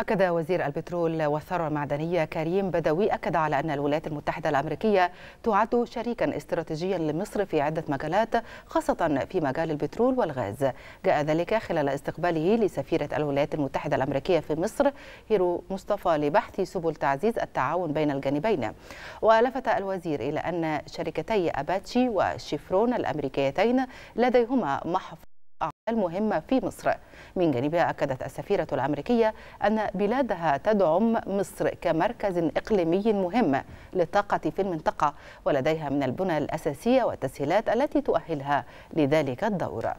أكد وزير البترول والثروة المعدنية كريم بدوي أكد على أن الولايات المتحدة الأمريكية تعد شريكا استراتيجيا لمصر في عدة مجالات خاصة في مجال البترول والغاز جاء ذلك خلال استقباله لسفيرة الولايات المتحدة الأمريكية في مصر هيرو مصطفى لبحث سبل تعزيز التعاون بين الجانبين ولفت الوزير إلى أن شركتي أباتشي وشيفرون الأمريكيتين لديهما محفظة أعمال مهمة في مصر من جانبها أكدت السفيرة الأمريكية أن بلادها تدعم مصر كمركز إقليمي مهم للطاقة في المنطقة ولديها من البنى الأساسية والتسهيلات التي تؤهلها لذلك الدور